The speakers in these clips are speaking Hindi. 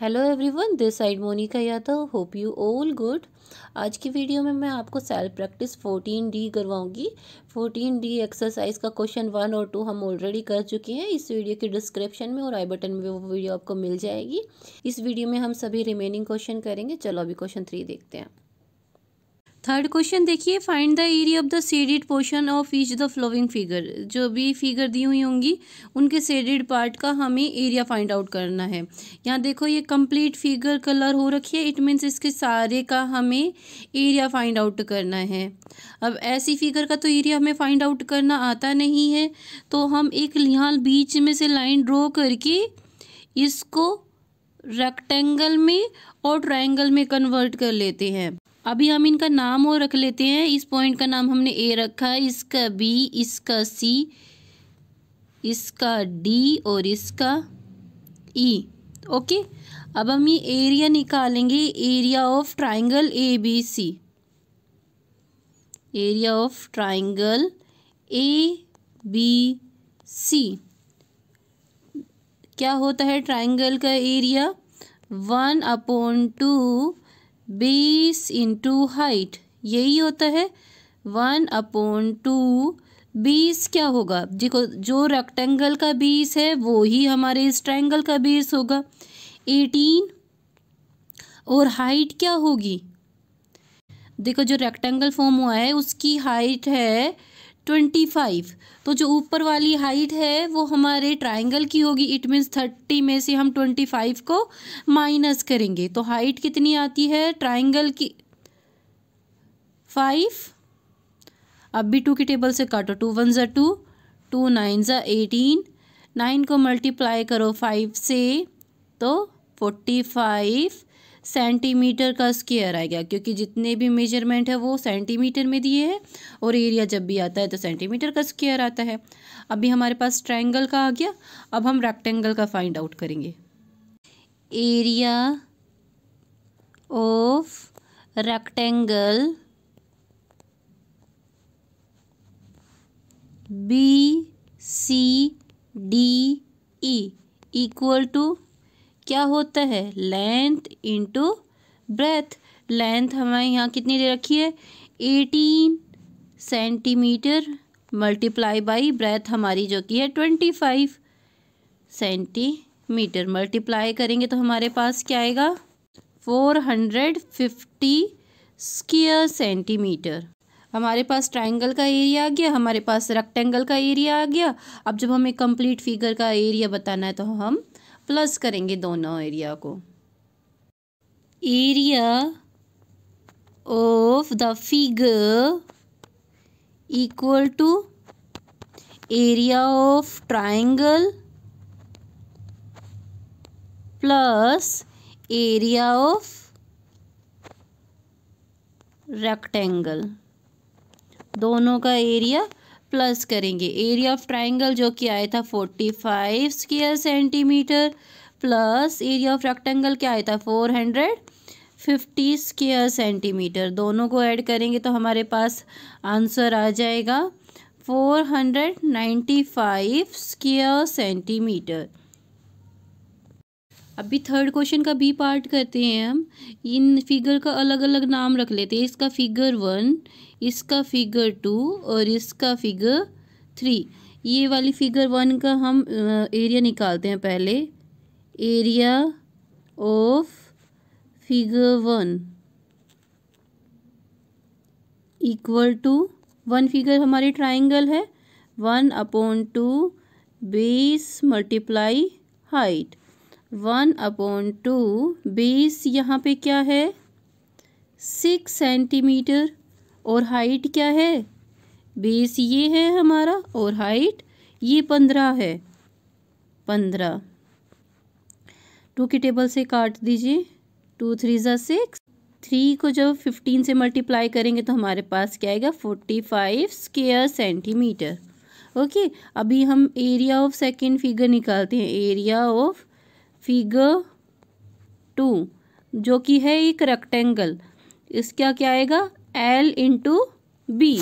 Hello everyone this side Monika Yadav hope you all good आज की वीडियो में मैं आपको सेल्फ प्रैक्टिस फोर्टीन डी करवाऊंगी फोर्टीन डी एक्सरसाइज का क्वेश्चन वन और टू हम ऑलरेडी कर चुके हैं इस वीडियो के डिस्क्रिप्शन में और आई बटन में वो वीडियो आपको मिल जाएगी इस वीडियो में हम सभी रिमेनिंग क्वेश्चन करेंगे चलो अभी क्वेश्चन थ्री देखते हैं थर्ड क्वेश्चन देखिए find the area of the shaded portion of each the following figure जो भी फिगर दी हुई होंगी उनके सेडिड पार्ट का हमें एरिया फाइंड आउट करना है यहाँ देखो ये कंप्लीट फिगर कलर हो रखी है इट मीन्स इसके सारे का हमें एरिया फाइंड आउट करना है अब ऐसी फिगर का तो एरिया हमें फाइंड आउट करना आता नहीं है तो हम एक यहाँ बीच में से लाइन ड्रॉ करके इसको रेक्टेंगल में और ट्राइंगल में कन्वर्ट कर लेते हैं अभी हम इनका नाम और रख लेते हैं इस पॉइंट का नाम हमने ए रखा है इसका बी इसका सी इसका डी और इसका ई e. ओके अब हम ये एरिया निकालेंगे area of triangle A B C area of triangle A B C क्या होता है ट्राइंगल का area one upon two base into height यही होता है वन अपॉन टू बीस क्या होगा देखो जो रेक्टेंगल का बीस है वो ही हमारे इस ट्राइंगल का बीस होगा एटीन और हाइट क्या होगी देखो जो रेक्टेंगल फॉर्म हुआ है उसकी हाइट है ट्वेंटी फाइव तो जो ऊपर वाली हाइट है वो हमारे ट्राइंगल की होगी इट मीन्स थर्टी में से हम ट्वेंटी फाइव को माइनस करेंगे तो हाइट कितनी आती है ट्राइंगल की फाइव अब भी टू की टेबल से काटो टू वन ज़ा टू टू नाइन ज़ा एटीन नाइन को मल्टीप्लाई करो फाइव से तो फोर्टी फाइव सेंटीमीटर का स्केयर आएगा क्योंकि जितने भी मेजरमेंट है वो सेंटीमीटर में दिए हैं और एरिया जब भी आता है तो सेंटीमीटर का स्केयर आता है अभी हमारे पास ट्रायंगल का आ गया अब हम रेक्टेंगल का फाइंड आउट करेंगे area of rectangle B C D E equal to क्या होता है लेंथ इंटू ब्रेथ लेंथ हमारे यहाँ कितनी दे रखी है eighteen centimetre multiply by breadth हमारी जो की है ट्वेंटी फाइव सेंटीमीटर मल्टीप्लाई करेंगे तो हमारे पास क्या आएगा four hundred fifty square centimetre हमारे पास ट्राइंगल का एरिया आ गया हमारे पास रेक्टेंगल का एरिया आ गया अब जब हमें कंप्लीट फिगर का एरिया बताना है तो हम प्लस करेंगे दोनों एरिया को area of the figure equal to area of triangle plus area of rectangle दोनों का एरिया प्लस करेंगे एरिया ऑफ ट्राइंगल जो कि आया था forty five square centimetre plus area of rectangle क्या आया था four hundred fifty square centimetre दोनों को ऐड करेंगे तो हमारे पास आंसर आ जाएगा four hundred ninety five square centimetre अभी थर्ड क्वेश्चन का बी पार्ट करते हैं हम इन फिगर का अलग अलग नाम रख लेते हैं इसका फिगर वन इसका फिगर टू और इसका फिगर थ्री ये वाली फिगर वन का हम एरिया निकालते हैं पहले area of figure one equal to one figure हमारे ट्राइंगल है one upon two base multiply height one upon two base यहाँ पे क्या है सिक्स सेंटीमीटर और हाइट क्या है बेस ये है हमारा और हाइट ये पंद्रह है पंद्रह टू की टेबल से काट दीजिए टू थ्री ज़ा सिक्स थ्री को जब फिफ्टीन से मल्टीप्लाई करेंगे तो हमारे पास क्या आएगा forty five square centimetre okay अभी हम एरिया ऑफ सेकेंड फिगर निकालते हैं एरिया ऑफ फिगर टू जो कि है एक रेक्टेंगल इसका क्या आएगा एल इंटू बी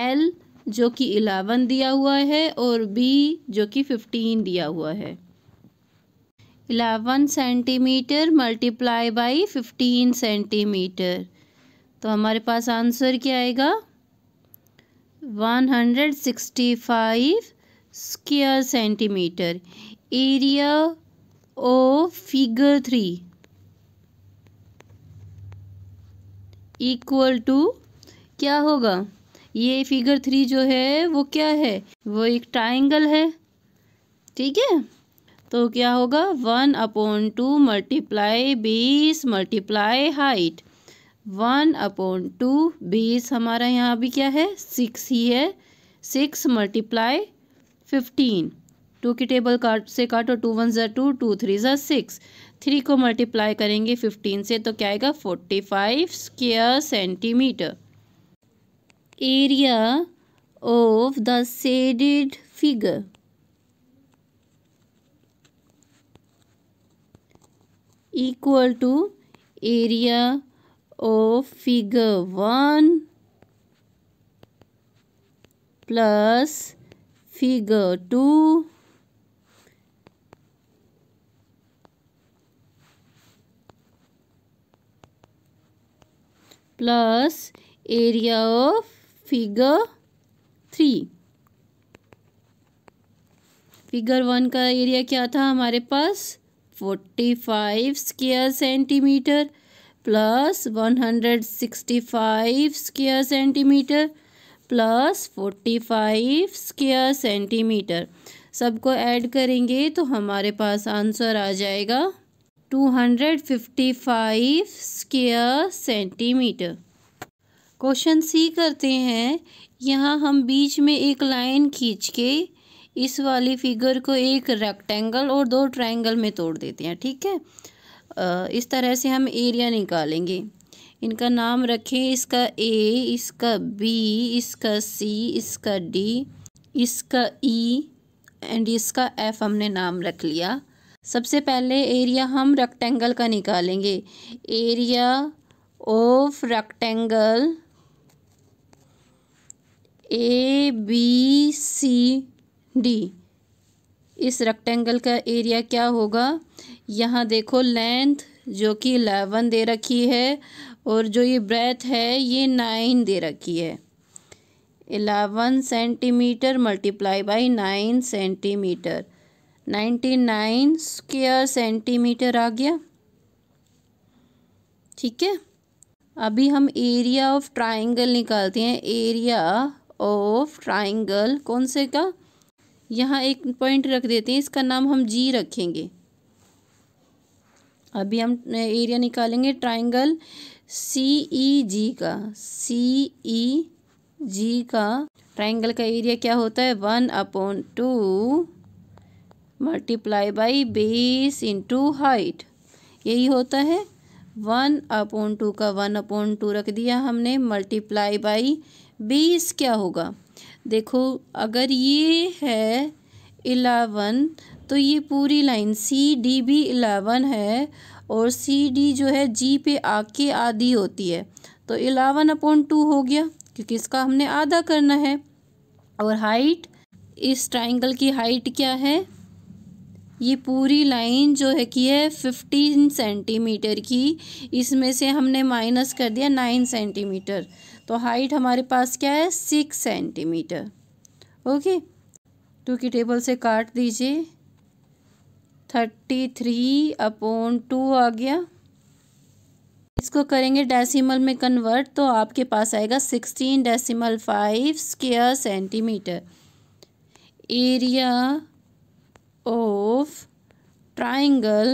एल जो कि इलेवन दिया हुआ है और बी जो कि फिफ्टीन दिया हुआ है eleven centimetre multiply by fifteen centimetre तो हमारे पास आंसर क्या आएगा one hundred sixty five square centimetre area of figure 3 equal to क्या होगा ये फिगर थ्री जो है वो क्या है वो एक ट्राइंगल है ठीक है तो क्या होगा one upon two multiply base multiply height one upon two base हमारा यहाँ भी क्या है सिक्स ही है सिक्स मल्टीप्लाई फिफ्टीन टू की टेबल काट से काटो टू वन ज़ा टू टू थ्री ज़ा सिक्स थ्री को मल्टीप्लाई करेंगे फिफ्टीन से तो क्या आएगा forty five square centimetre area of the shaded figure equal to area of figure one plus figure two plus area of figure three figure one का एरिया क्या था हमारे पास forty five square centimetre plus one hundred sixty five square centimetre plus forty five square centimetre सबको ऐड करेंगे तो हमारे पास आंसर आ जाएगा 255 स्क्वायर सेंटीमीटर क्वेश्चन सी करते हैं यहाँ हम बीच में एक लाइन खींच के इस वाली फिगर को एक रेक्टेंगल और दो ट्रायंगल में तोड़ देते हैं ठीक है इस तरह से हम एरिया निकालेंगे इनका नाम रखें इसका ए इसका बी इसका सी इसका डी इसका ई e, एंड इसका एफ हमने नाम रख लिया सबसे पहले एरिया हम रेक्टेंगल का निकालेंगे area of rectangle A B C D इस रेक्टेंगल का एरिया क्या होगा यहाँ देखो लेंथ जो कि इलेवन दे रखी है और जो ये ब्रेथ है ये नाइन दे रखी है eleven centimetre multiply by nine centimetre ninety nine square centimetre आ गया ठीक है अभी हम एरिया ऑफ ट्राइंगल निकालते हैं एरिया ऑफ ट्राइंगल कौन से का यहाँ एक पॉइंट रख देते हैं इसका नाम हम जी रखेंगे अभी हम एरिया निकालेंगे ट्राइंगल सी ई जी का सी ई जी का ट्राइंगल का एरिया क्या होता है one upon two multiply by base into height यही होता है वन अपॉन टू का वन अपॉन टू रख दिया हमने मल्टीप्लाई बाई बीस क्या होगा देखो अगर ये है इलेवन तो ये पूरी लाइन सी डी भी इलेवन है और सी डी जो है जी पे आके आधी होती है तो इलेवन अपॉन टू हो गया क्योंकि इसका हमने आधा करना है और हाइट इस ट्राइंगल की हाइट क्या है ये पूरी लाइन जो है कि है फिफ्टीन सेंटीमीटर की इसमें से हमने माइनस कर दिया नाइन सेंटीमीटर तो हाइट हमारे पास क्या है सिक्स सेंटीमीटर ओके टू की टेबल से काट दीजिए थर्टी थ्री अपॉन टू आ गया इसको करेंगे डेसिमल में कन्वर्ट तो आपके पास आएगा sixteen decimal five square centimetre area of triangle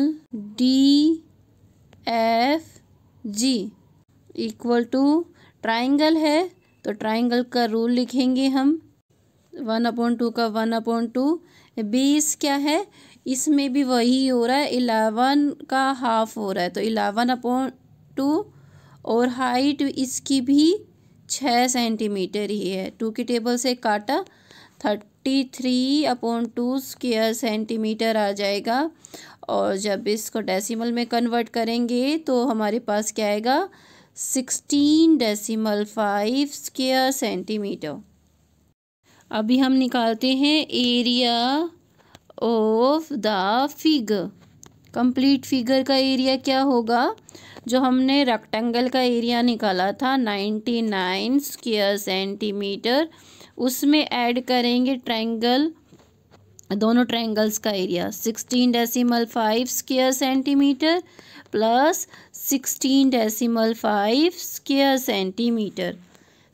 G equal to triangle है तो ट्राइंगल का रूल लिखेंगे हम वन अपॉइंट टू का वन अपॉइंट टू बेस क्या है इसमें भी वही हो रहा है इलेवन का हाफ हो रहा है तो इलेवन अपॉइंट टू और हाइट इसकी भी छः सेंटीमीटर ही है टू की टेबल से काटा thirty three upon two square centimetre आ जाएगा और जब इसको डेसिमल में कन्वर्ट करेंगे तो हमारे पास क्या आएगा sixteen decimal five square centimetre अभी हम निकालते हैं area of the figure complete figure का एरिया क्या होगा जो हमने रेक्टेंगल का एरिया निकाला था नाइन्टी नाइन स्केयर सेंटीमीटर उसमें ऐड करेंगे ट्रायंगल दोनों ट्रायंगल्स का area sixteen decimal five square centimetre plus sixteen decimal five square centimetre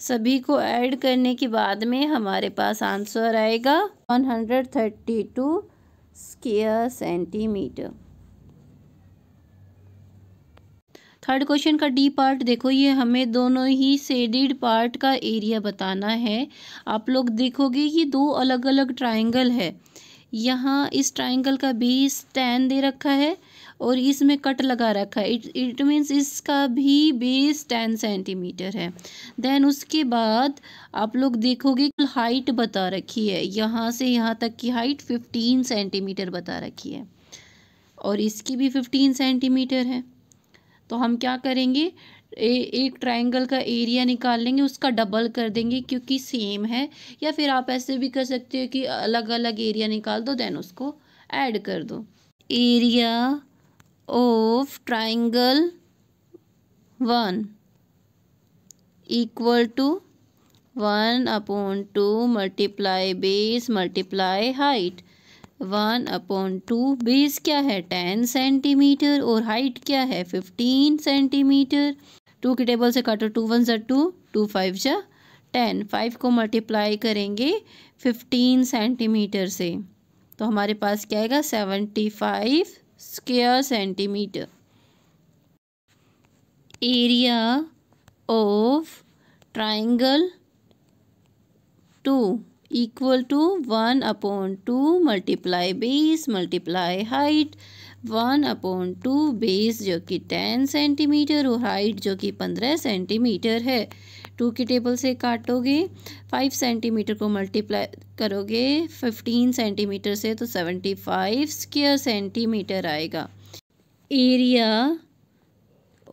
सभी को ऐड करने के बाद में हमारे पास आंसर आएगा one hundred thirty two square centimetre third question का डी पार्ट देखो ये हमें दोनों ही सेडिड पार्ट का एरिया बताना है आप लोग देखोगे कि दो अलग अलग ट्राइंगल है यहाँ इस ट्राइंगल का बेस टेन दे रखा है और इसमें कट लगा रखा है इट इट मीन्स इसका भी बेस टेन सेंटीमीटर है देन उसके बाद आप लोग देखोगे हाइट बता रखी है यहाँ से यहाँ तक की हाइट फिफ्टीन सेंटीमीटर बता रखी है और इसकी भी फिफ्टीन सेंटीमीटर है तो हम क्या करेंगे ए, एक ट्रायंगल का एरिया निकाल लेंगे उसका डबल कर देंगे क्योंकि सेम है या फिर आप ऐसे भी कर सकते हो कि अलग अलग एरिया निकाल दो देन उसको ऐड कर दो area of triangle one equal to one upon two multiply base multiply height one upon two base क्या है टेन सेंटीमीटर और हाइट क्या है फिफ्टीन सेंटीमीटर टू के टेबल से काटो टू वन जट टू टू फाइव ज़ा टेन फाइव को मल्टीप्लाई करेंगे फिफ्टीन सेंटीमीटर से तो हमारे पास क्या आएगा seventy five square centimetre area of triangle two equal to one upon two multiply base multiply height one upon two base जो कि टेन सेंटीमीटर और हाइट जो कि पंद्रह सेंटीमीटर है टू की टेबल से काटोगे फाइव सेंटीमीटर को मल्टीप्लाई करोगे फिफ्टीन सेंटीमीटर से तो सेवेंटी फाइव स्क्वायर सेंटीमीटर आएगा area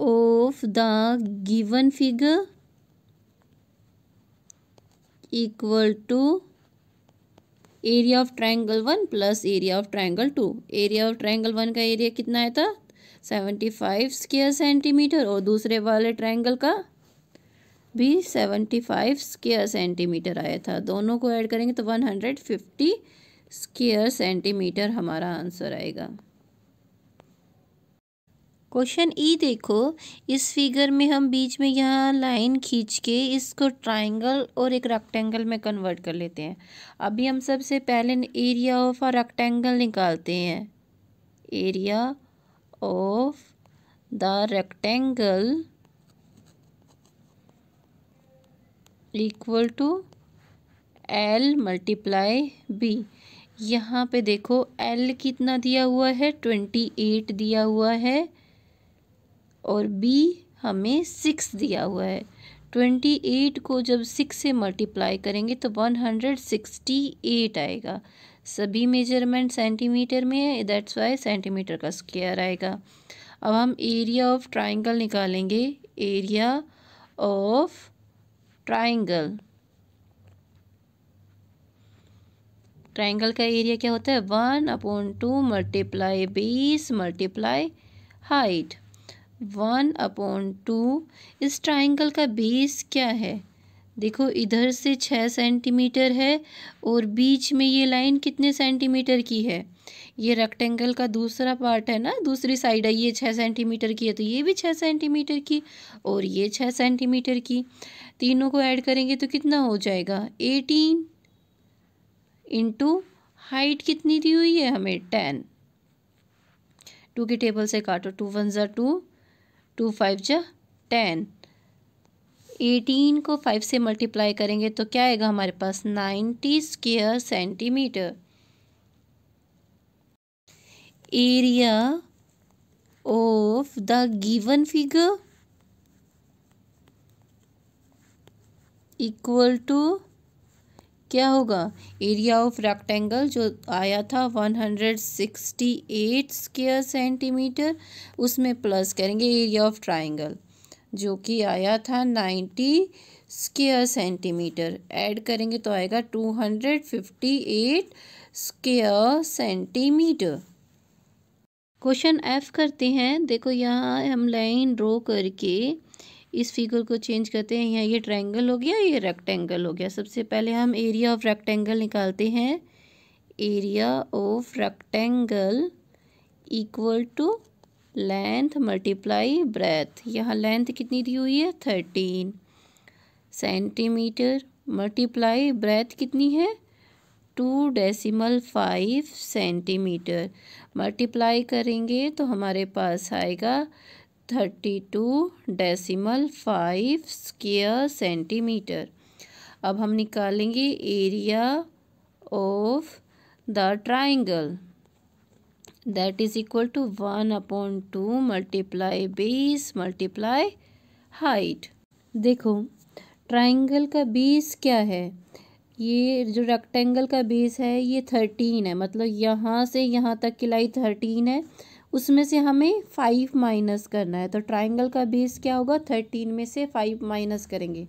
of the given figure equal to area of triangle one plus area of triangle two area of triangle one का एरिया कितना आया था सेवेंटी फाइव स्केयर सेंटीमीटर और दूसरे वाले ट्राइंगल का भी सेवेंटी फाइव स्केयर सेंटीमीटर आया था दोनों को ऐड करेंगे तो one hundred fifty square centimetre हमारा आंसर आएगा क्वेश्चन ई देखो इस फिगर में हम बीच में यहाँ लाइन खींच के इसको ट्राइंगल और एक रेक्टेंगल में कन्वर्ट कर लेते हैं अभी हम सबसे पहले एरिया ऑफ आ रेक्टेंगल निकालते हैं area of the rectangle equal to L multiply B यहाँ पे देखो एल कितना दिया हुआ है ट्वेंटी एट दिया हुआ है और बी हमें सिक्स दिया हुआ है ट्वेंटी एट को जब सिक्स से मल्टीप्लाई करेंगे तो वन हंड्रेड सिक्सटी एट आएगा सभी मेजरमेंट सेंटीमीटर में है दैट्स वाई सेंटीमीटर का स्क्वायर आएगा अब हम एरिया ऑफ ट्राइंगल निकालेंगे एरिया ऑफ ट्राइंगल ट्राइंगल का एरिया क्या होता है one upon two multiply base multiply height one upon two इस ट्राइंगल का बेस क्या है देखो इधर से छः सेंटीमीटर है और बीच में ये लाइन कितने सेंटीमीटर की है ये रेक्टेंगल का दूसरा पार्ट है ना दूसरी साइड है ये छः सेंटीमीटर की है तो ये भी छः सेंटीमीटर की और ये छः सेंटीमीटर की तीनों को ऐड करेंगे तो कितना हो जाएगा एटीन इंटू हाइट कितनी दी हुई है हमें टेन टू के टेबल से काटो टू वन ज़ा टू टू फाइव जा टेन एटीन को फाइव से मल्टीप्लाई करेंगे तो क्या आएगा हमारे पास ninety square centimetre area of the given figure equal to क्या होगा एरिया ऑफ रेक्टेंगल जो आया था 168 स्क्वायर सेंटीमीटर उसमें प्लस करेंगे एरिया ऑफ ट्राइंगल जो कि आया था 90 स्केयर सेंटीमीटर ऐड करेंगे तो आएगा 258 स्केयर सेंटीमीटर क्वेश्चन एफ करते हैं देखो यहाँ हम लाइन ड्रॉ करके इस फिगर को चेंज करते हैं यहाँ ये ट्राइंगल हो गया ये रेक्टेंगल हो गया सबसे पहले हम एरिया ऑफ रेक्टेंगल निकालते हैं area of rectangle equal to length multiply breadth यहाँ लेंथ कितनी दी हुई है थर्टीन सेंटीमीटर मल्टीप्लाई ब्रेथ कितनी है two decimal five centimetre multiply करेंगे तो हमारे पास आएगा thirty two decimal five square centimetre अब हम निकालेंगे area of the triangle that is equal to one upon two multiply base multiply height देखो ट्राइंगल का बेस क्या है ये जो रेक्टेंगल का बेस है ये थर्टीन है मतलब यहाँ से यहाँ तक की लाई थर्टीन है उसमें से हमें फाइव माइनस करना है तो ट्राइंगल का बेस क्या होगा थर्टीन में से फाइव माइनस करेंगे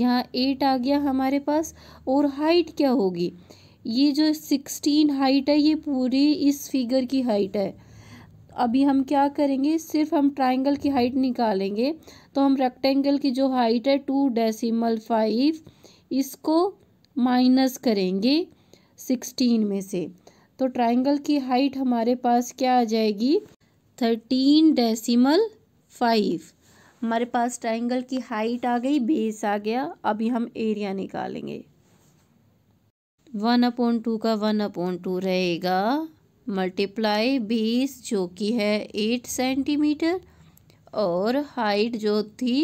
यहाँ एट आ गया हमारे पास और हाइट क्या होगी ये जो सिक्सटीन हाइट है ये पूरी इस फिगर की हाइट है अभी हम क्या करेंगे सिर्फ हम ट्राइंगल की हाइट निकालेंगे तो हम रेक्टेंगल की जो हाइट है टू डेसीमल फाइव इसको माइनस करेंगे सिक्सटीन में से तो ट्राइंगल की हाइट हमारे पास क्या आ जाएगी थर्टीन डेसीमल फाइव हमारे पास ट्राइंगल की हाइट आ गई बेस आ गया अभी हम एरिया निकालेंगे वन अपॉन टू का वन अपॉन टू रहेगा मल्टीप्लाई बेस जो कि है एट सेंटीमीटर और हाइट जो थी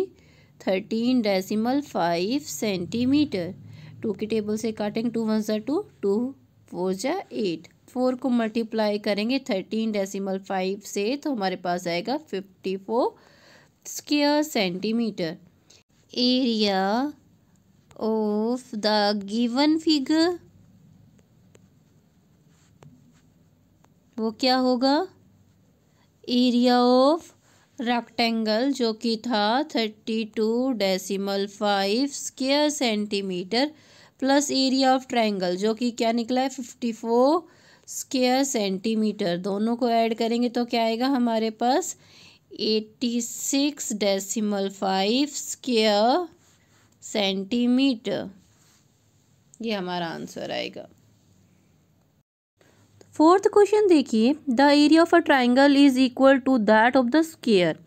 thirteen decimal five centimetre two के टेबल से काटेंगे टू वन ज़ा टू टू फोर ज़ा एट फोर को मल्टीप्लाई करेंगे थर्टीन डेसीमल फाइव से तो हमारे पास आएगा fifty four square centimetre area of the given figure वो क्या होगा एरिया ऑफ रेक्टेंगल जो कि था thirty two decimal five square centimetre plus area of triangle जो कि क्या निकला है फिफ्टी फोर स्केयर सेंटीमीटर दोनों को ऐड करेंगे तो क्या आएगा हमारे पास eighty six decimal five square centimetre ये हमारा आंसर आएगा फोर्थ क्वेश्चन देखिए the area of a triangle is equal to that of the square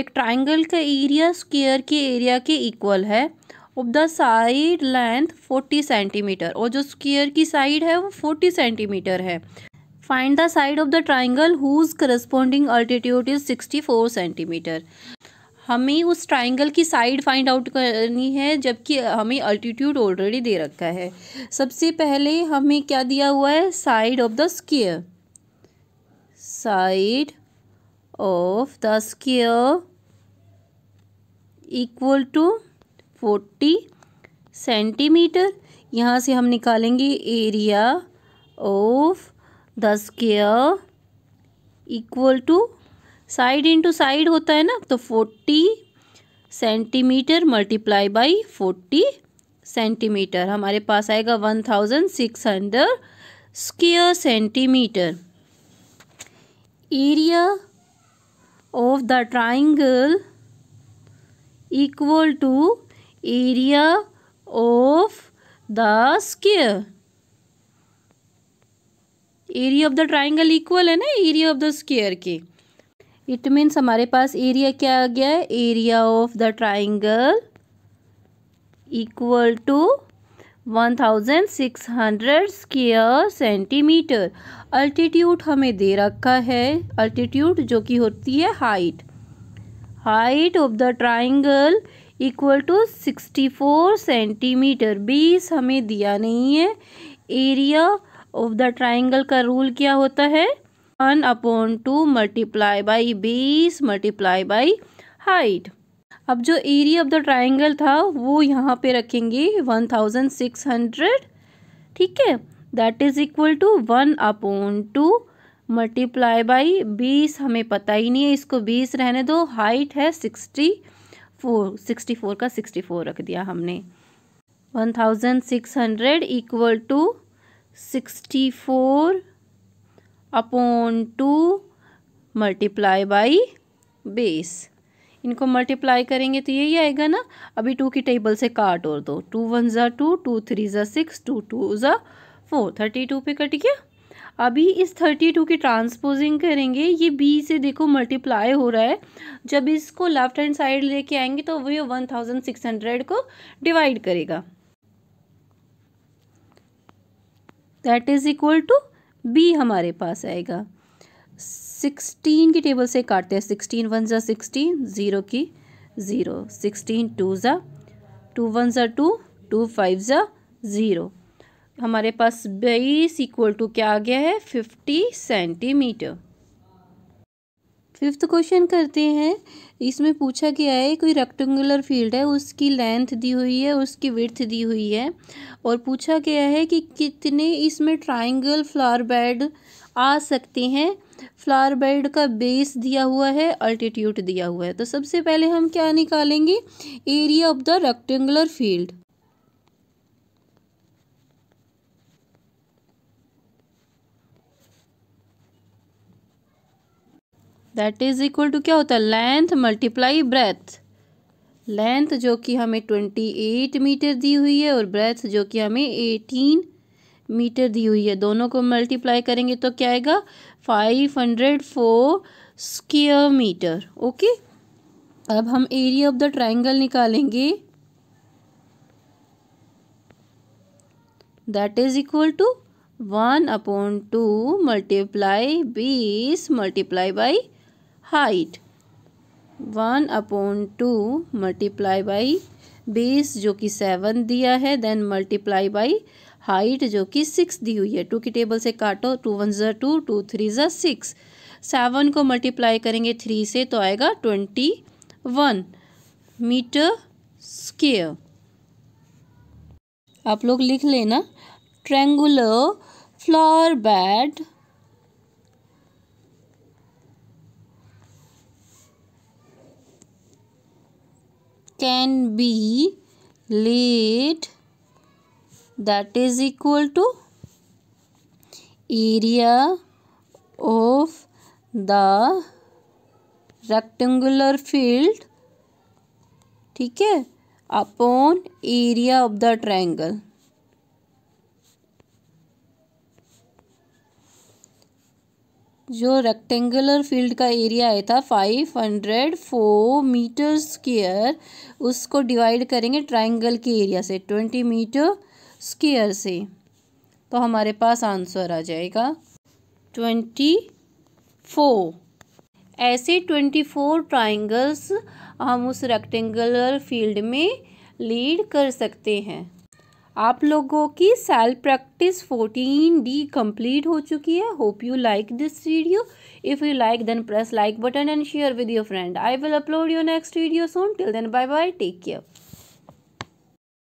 एक ट्राइंगल का एरिया स्केयर के एरिया के इक्वल है of the side length forty centimetre और जो स्क्वायर की साइड है वो फोर्टी सेंटीमीटर है find the side of the triangle whose corresponding altitude is sixty four centimetre हमें उस ट्राइंगल की साइड फाइंड आउट करनी है जबकि हमें अल्टीट्यूड ऑलरेडी दे रखा है सबसे पहले हमें क्या दिया हुआ है side of the square side of the square equal to forty centimetre यहाँ से हम निकालेंगे area of the square equal to side into side होता है ना तो forty centimetre multiply by forty centimetre हमारे पास आएगा one thousand six hundred square centimetre area of the triangle equal to area of the sphere area of the triangle equal है ना एरिया ऑफ द स्केयर के इट मीन्स हमारे पास एरिया क्या आ गया है area of the triangle equal to one thousand six hundred square centimetre altitude हमें दे रखा है अल्टीट्यूड जो कि होती है height height of the triangle equal to sixty four centimetre base हमें दिया नहीं है एरिया ऑफ द ट्राइंगल का रूल क्या होता है one upon two multiply by base multiply by height अब जो एरिया ऑफ द ट्राइंगल था वो यहाँ पे रखेंगे वन थाउजेंड सिक्स हंड्रेड ठीक है that is equal to one upon two multiply by base हमें पता ही नहीं है इसको बीस रहने दो हाइट है सिक्सटी फोर सिक्सटी फोर का सिक्सटी फोर रख दिया हमने one thousand six hundred equal to sixty four upon two multiply by base इनको मल्टीप्लाई करेंगे तो यही आएगा ना अभी टू की टेबल से काट और दो टू वन ज़ा टू टू थ्री ज़ा सिक्स टू टू ज़ा फोर थर्टी टू पे कट गया अभी इस थर्टी टू की ट्रांसपोजिंग करेंगे ये बी से देखो मल्टीप्लाई हो रहा है जब इसको लेफ्ट हैंड साइड लेके आएंगे तो वो ये वन थाउजेंड सिक्स हंड्रेड को डिवाइड करेगा that is equal to B हमारे पास आएगा सिक्सटीन की टेबल से काटते हैं सिक्सटीन वन ज़ा सिक्सटीन ज़ीरो की ज़ीरो सिक्सटीन टू ज़ा टू वन ज़ा टू टू फाइव ज़ा ज़ीरो हमारे पास बेस इक्वल टू क्या आ गया है फिफ्टी सेंटीमीटर फिफ्थ क्वेश्चन करते हैं इसमें पूछा गया है कोई रेक्टेंगुलर फील्ड है उसकी लेंथ दी हुई है उसकी विर्थ दी हुई है और पूछा गया है कि कितने इसमें ट्राइंगल फ्लावर बेड आ सकते हैं फ्लावर बेड का बेस दिया हुआ है अल्टीट्यूड दिया हुआ है तो सबसे पहले हम क्या निकालेंगे area of the rectangular field that is equal to क्या होता है लेंथ मल्टीप्लाई ब्रेथ लेंथ जो कि हमें ट्वेंटी एट मीटर दी हुई है और ब्रेथ जो कि हमें एटीन मीटर दी हुई है दोनों को मल्टीप्लाई करेंगे तो क्या आएगा five hundred four square metre okay अब हम एरिया ऑफ द ट्राइंगल निकालेंगे that is equal to one upon two multiply base multiply by height one upon two multiply by base जो कि सेवन दिया है देन मल्टीप्लाई बाई हाइट जो कि सिक्स दी हुई है टू की टेबल से काटो टू वन ज़ा टू टू थ्री ज़ा सिक्स सेवन को मल्टीप्लाई करेंगे थ्री से तो आएगा ट्वेंटी वन मीटर स्केयर आप लोग लिख लेना triangular flower bed can be laid that is equal to area of the rectangular field ठीक है upon area of the triangle. जो रेक्टेंगुलर फील्ड का एरिया आया था five hundred four metre square उसको डिवाइड करेंगे ट्राइंगल के एरिया से ट्वेंटी मीटर स्केयर से तो हमारे पास आंसर आ जाएगा ट्वेंटी फोर ऐसे ट्वेंटी फोर ट्राइंगल्स हम उस रेक्टेंगुलर फील्ड में लीड कर सकते हैं आप लोगों की self practice fourteen D complete हो चुकी है hope you like this video if you like then press like button and share with your friend I will upload your next video soon till then bye bye take care